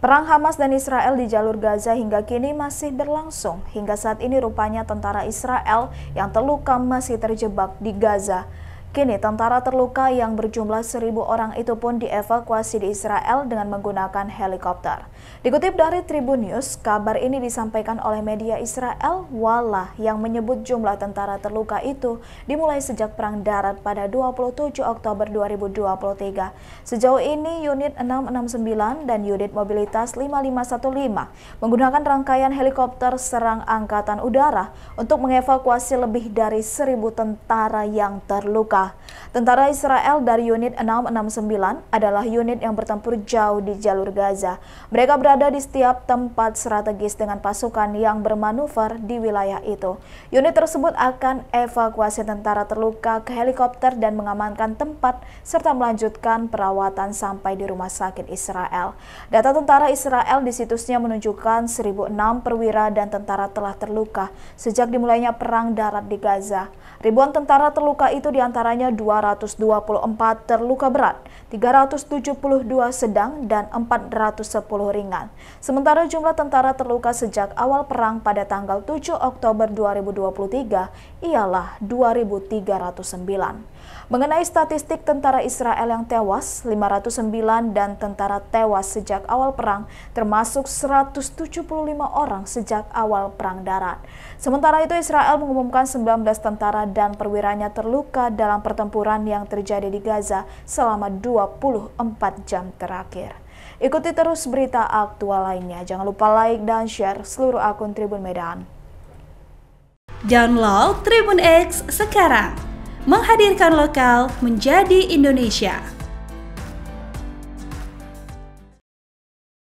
Perang Hamas dan Israel di jalur Gaza hingga kini masih berlangsung. Hingga saat ini rupanya tentara Israel yang terluka masih terjebak di Gaza. Kini tentara terluka yang berjumlah seribu orang itu pun dievakuasi di Israel dengan menggunakan helikopter. Dikutip dari Tribun News, kabar ini disampaikan oleh media Israel Wallah yang menyebut jumlah tentara terluka itu dimulai sejak perang darat pada 27 Oktober 2023. Sejauh ini unit 669 dan unit mobilitas 5515 menggunakan rangkaian helikopter serang angkatan udara untuk mengevakuasi lebih dari seribu tentara yang terluka. Gaza. Tentara Israel dari unit 669 adalah unit yang bertempur jauh di jalur Gaza. Mereka berada di setiap tempat strategis dengan pasukan yang bermanuver di wilayah itu. Unit tersebut akan evakuasi tentara terluka ke helikopter dan mengamankan tempat serta melanjutkan perawatan sampai di rumah sakit Israel. Data tentara Israel di situsnya menunjukkan 1006 perwira dan tentara telah terluka sejak dimulainya perang darat di Gaza. Ribuan tentara terluka itu diantara diantaranya 224 terluka berat, 372 sedang, dan 410 ringan. Sementara jumlah tentara terluka sejak awal perang pada tanggal 7 Oktober 2023 ialah 2.309. Mengenai statistik tentara Israel yang tewas, 509 dan tentara tewas sejak awal perang, termasuk 175 orang sejak awal perang darat. Sementara itu Israel mengumumkan 19 tentara dan perwiranya terluka dalam tentang pertempuran yang terjadi di Gaza selama 24 jam terakhir. Ikuti terus berita aktual lainnya. Jangan lupa like dan share seluruh akun Tribun Medan. Download Tribun X sekarang. Menghadirkan lokal menjadi Indonesia.